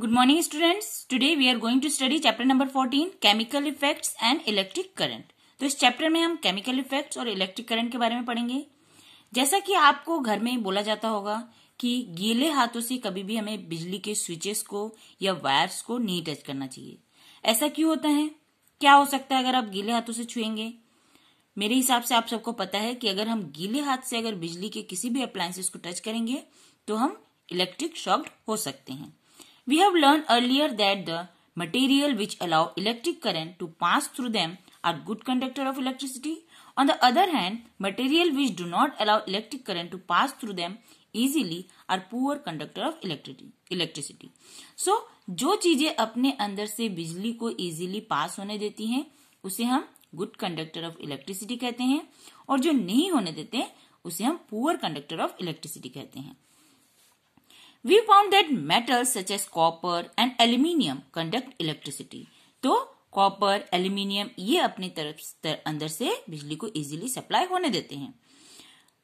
Good morning students today we are going to study chapter number 14 chemical effects and electric current तो इस chapter में हम chemical effects और electric current के बारे में पढ़ेंगे जैसा कि आपको घर में बोला जाता होगा कि गीले हाथों से कभी भी हमें बिजली के स्विचेस को या वायर्स को नहीं टच करना चाहिए ऐसा क्यों होता है क्या हो सकता है अगर आप गीले हाथों से छुएंगे मेरे हिसाब से आप सबको पता है कि अगर हम गीले हाथ से अगर बिजली के किसी भी अप्लायसेस को टच करेंगे तो हम इलेक्ट्रिक शॉक्ड हो सकते हैं We have learned earlier that the material which allow electric current to pass through them are good conductor of electricity. On the other hand, material which do not allow electric current to pass through them easily are poor conductor of electricity. electricity So, jo cheeze apne andar se bijli ko easily pass hone deti hain use hum good conductor of electricity kehte hain aur jo nahi hone dete use hum poor conductor of electricity kehte hain We found that metals such as copper and aluminium conduct electricity. तो copper aluminium ये अपनी तरफ अंदर से बिजली को easily supply होने देते हैं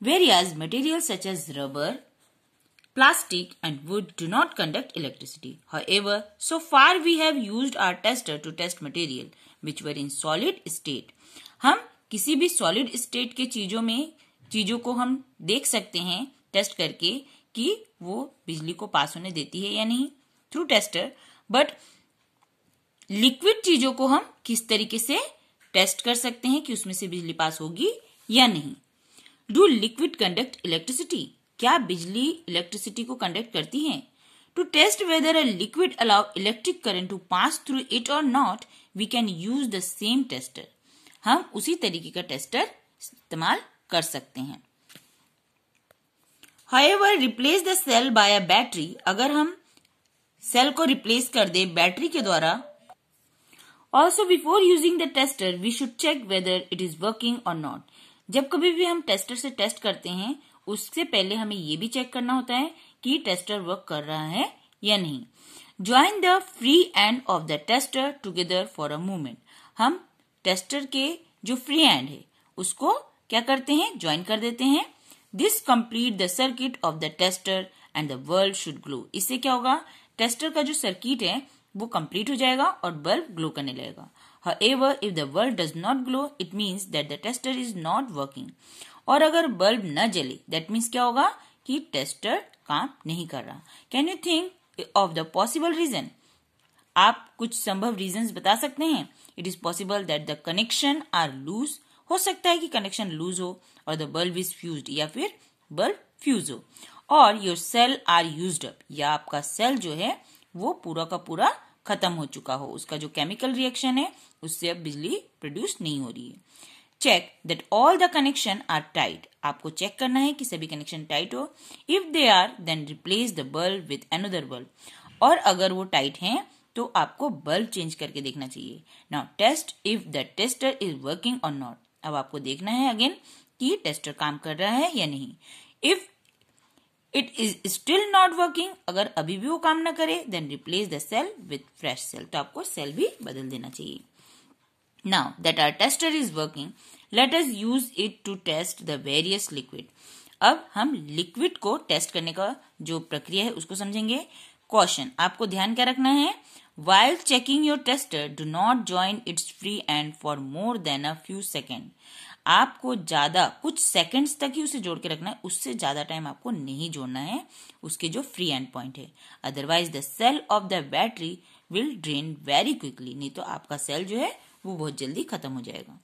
various material such as rubber Plastic and wood do not conduct electricity. However, so far we have used our tester to test material which were in solid state. हम किसी भी solid state के चीजों में चीजों को हम देख सकते हैं टेस्ट करके कि वो बिजली को पास होने देती है या नहीं थ्रू टेस्टर बट लिक्विड चीजों को हम किस तरीके से टेस्ट कर सकते हैं कि उसमें से बिजली पास होगी या नहीं डू लिक्विड कंडक्ट इलेक्ट्रिसिटी क्या बिजली इलेक्ट्रिसिटी को कंडक्ट करती है to test whether a liquid allow electric current to pass through it or not we can use the same tester हम उसी तरीके का टेस्टर इस्तेमाल कर सकते हैं however replace the cell by a battery. अगर हम सेल को रिप्लेस कर दे बैटरी के द्वारा also before using the tester we should check whether it is working or not जब कभी भी हम टेस्टर से टेस्ट करते हैं उससे पहले हमें ये भी चेक करना होता है कि टेस्टर वर्क कर रहा है या नहीं join the free end of the tester together for a movement हम टेस्टर के जो फ्री एंड है उसको क्या करते हैं ज्वाइन कर देते हैं this complete the circuit of the tester and the bulb should glow इससे क्या होगा टेस्टर का जो सर्किट है वो कम्प्लीट हो जाएगा और बल्ब ग्लो करने लगेगा however if the bulb does not glow it means that the tester is not working और अगर बल्ब न जले दैट मीन्स क्या होगा कि टेस्टर काम नहीं कर रहा can you think of the possible reason आप कुछ संभव रीजन बता सकते हैं it is possible that the connection are loose हो सकता है कि कनेक्शन लूज हो और द बल्ब इज फ्यूज या फिर बल्ब फ्यूज हो or your cell are used up या आपका सेल जो है वो पूरा का पूरा खत्म हो चुका हो उसका जो केमिकल रिएक्शन है उससे अब बिजली प्रोड्यूस नहीं हो रही है check that all the connection are tight आपको चेक करना है कि सभी कनेक्शन टाइट हो if they are then replace the bulb with another bulb और अगर वो टाइट हैं तो आपको बल्ब चेंज करके देखना चाहिए now test if the tester is working or not अब आपको देखना है अगेन कि टेस्टर काम कर रहा है या नहीं if it is still not working अगर अभी भी वो काम ना करे then replace the cell with fresh cell तो आपको सेल भी बदल देना चाहिए now that our tester is working let's use it to test the various liquid अब हम लिक्विड को टेस्ट करने का जो प्रक्रिया है उसको समझेंगे क्वेश्चन आपको ध्यान क्या रखना है While checking your tester, do not join its free end for more than a few second. आपको ज़्यादा कुछ सेकंड्स तक ही उसे जोड़ के रखना है उससे ज़्यादा टाइम आपको नहीं जोड़ना है उसके जो फ्री एंड पॉइंट है otherwise the cell of the battery will drain very quickly नहीं तो आपका सेल जो है वो बहुत जल्दी खत्म हो जाएगा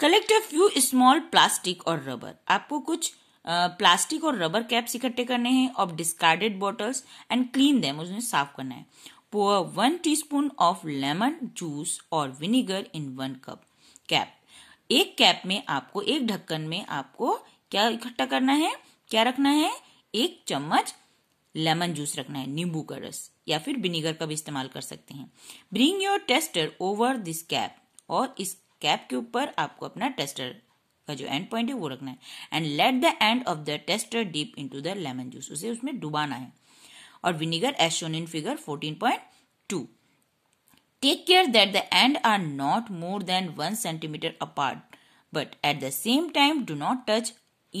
collect a few small plastic और रबर आपको कुछ प्लास्टिक और रबर कैप्स इकट्ठे करने हैं of discarded bottles and clean them उसमें साफ करना है pour 1 teaspoon of lemon juice or vinegar in 1 cup cap एक कैप में आपको एक ढक्कन में आपको क्या इकट्ठा करना है क्या रखना है एक चम्मच लेमन जूस रखना है नींबू का रस या फिर विनेगर का भी इस्तेमाल कर सकते हैं bring your tester over this cap और इस कैप के ऊपर आपको अपना टेस्टर का जो एंड पॉइंट है वो रखना है and let the end of the tester dip into the lemon juice उसे उसमें डुबाना है or vinegar as shown in figure 14.2. Take care that the end are not more than one centimetre apart but at the same time do not touch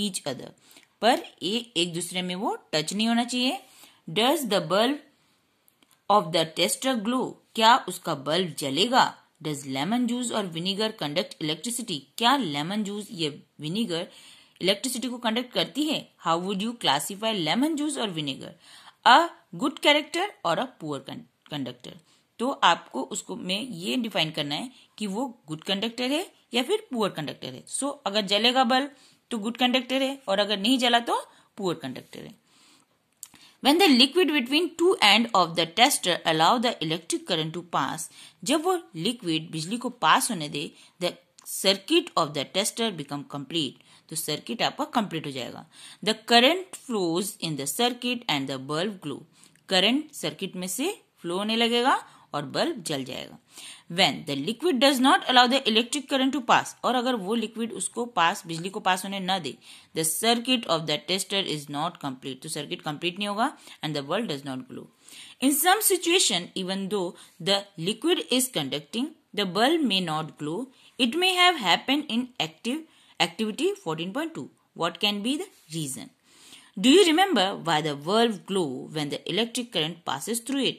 each other पर ये एक दूसरे में वो touch नहीं होना चाहिए does the bulb of the tester glow क्या उसका बल्ब जलेगा does lemon juice or vinegar conduct electricity क्या लेमन जूस ये विनीगर इलेक्ट्रिसिटी को कंडक्ट करती है how would you classify lemon juice or vinegar a good character or a poor conductor तो आपको उसको में ये डिफाइन करना है कि वो गुड कंडक्टर है या फिर पुअर कंडक्टर है सो so, अगर जलेगा बल्ब तो गुड कंडक्टर है और अगर नहीं जला तो पुअर कंडक्टर है when the liquid between two end of the tester allow the electric current to pass जब वो लिक्विड बिजली को पास होने दे the circuit of the tester become complete तो सर्किट आपका कंप्लीट हो जाएगा the current flows in the circuit and the bulb glow current circuit में से फ्लो होने लगेगा और बल्ब जल जाएगा when the liquid does not allow the electric current to pass और अगर वो लिक्विड उसको पास बिजली को पास होने न दे the circuit of the tester is not complete तो सर्किट कंप्लीट नहीं होगा and the bulb does not glow in some situation even though the liquid is conducting the bulb may not glow it may have happen in active Activity 14.2 What can be the reason? Do you remember why the bulb glow when the electric current passes through it?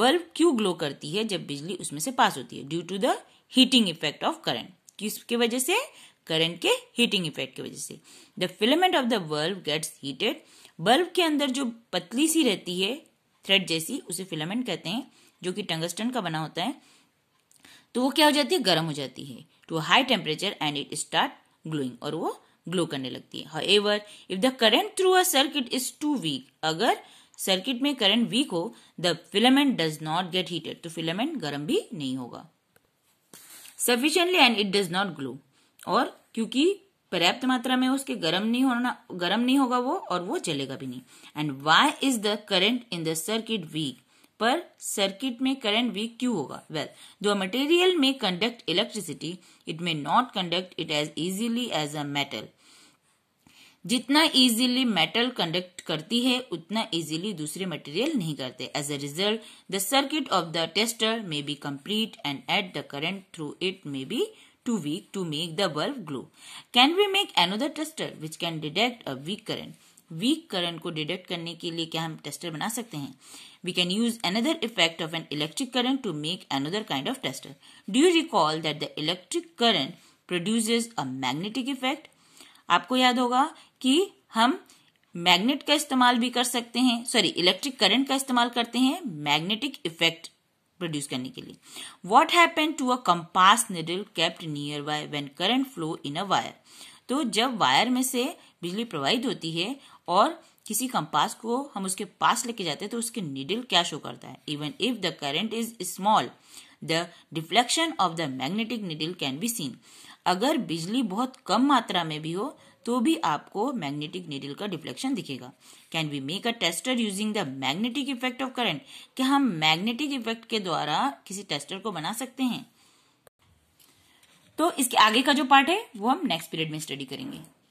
Bulb क्यों glow करती है जब बिजली उसमें से pass होती है due to the heating effect of current किसके वजह से करंट के हीटिंग इफेक्ट की वजह से the filament of the bulb gets heated bulb के अंदर जो पतली सी रहती है थ्रेड जैसी उसे फिलामेंट कहते हैं जो कि टंगस्टन का बना होता है तो वो क्या हो जाती है गर्म हो जाती है to high temperature and it start glowing और वो ग्लो करने लगती है ever if the current through a circuit is too weak अगर सर्किट में करंट वीक हो the filament does not get heated तो फिलामेंट गर्म भी नहीं होगा sufficiently and it does not glow और क्योंकि पर्याप्त मात्रा में उसके गर्म नहीं होना गर्म नहीं होगा वो और वो चलेगा भी नहीं and why is the current in the circuit weak पर सर्किट में करंट भी क्यों होगा well though material may conduct electricity it may not conduct it as easily as a metal जितना इजीली मेटल कंडक्ट करती है उतना इजीली दूसरे मटेरियल नहीं करते as a result the circuit of the tester may be complete and yet the current through it may be too weak to make the bulb glow can we make another tester which can detect a weak current weak current को detect करने के लिए क्या हम tester बना सकते हैं we can use another effect of an electric current to make another kind of tester do you recall that the electric current produce a magnetic effect आपको याद होगा कि हम मैग्नेट का इस्तेमाल भी कर सकते हैं सॉरी इलेक्ट्रिक करंट का इस्तेमाल करते हैं मैग्नेटिक इफेक्ट प्रोड्यूस करने के लिए what happen to a compass needle kept nearby when current flow in a wire तो जब वायर में से बिजली प्रवाहित होती है और किसी कंपास को हम उसके पास लेके जाते हैं तो उसके नीडल क्या शो करता है even if the current is small the deflection of the magnetic needle can be seen अगर बिजली बहुत कम मात्रा में भी हो तो भी आपको मैग्नेटिक नीडल का डिफ्लेक्शन दिखेगा can we make a tester using the magnetic effect of current क्या हम मैग्नेटिक इफेक्ट के द्वारा किसी टेस्टर को बना सकते हैं तो इसके आगे का जो पार्ट है वो हम नेक्स्ट पीरियड में स्टडी करेंगे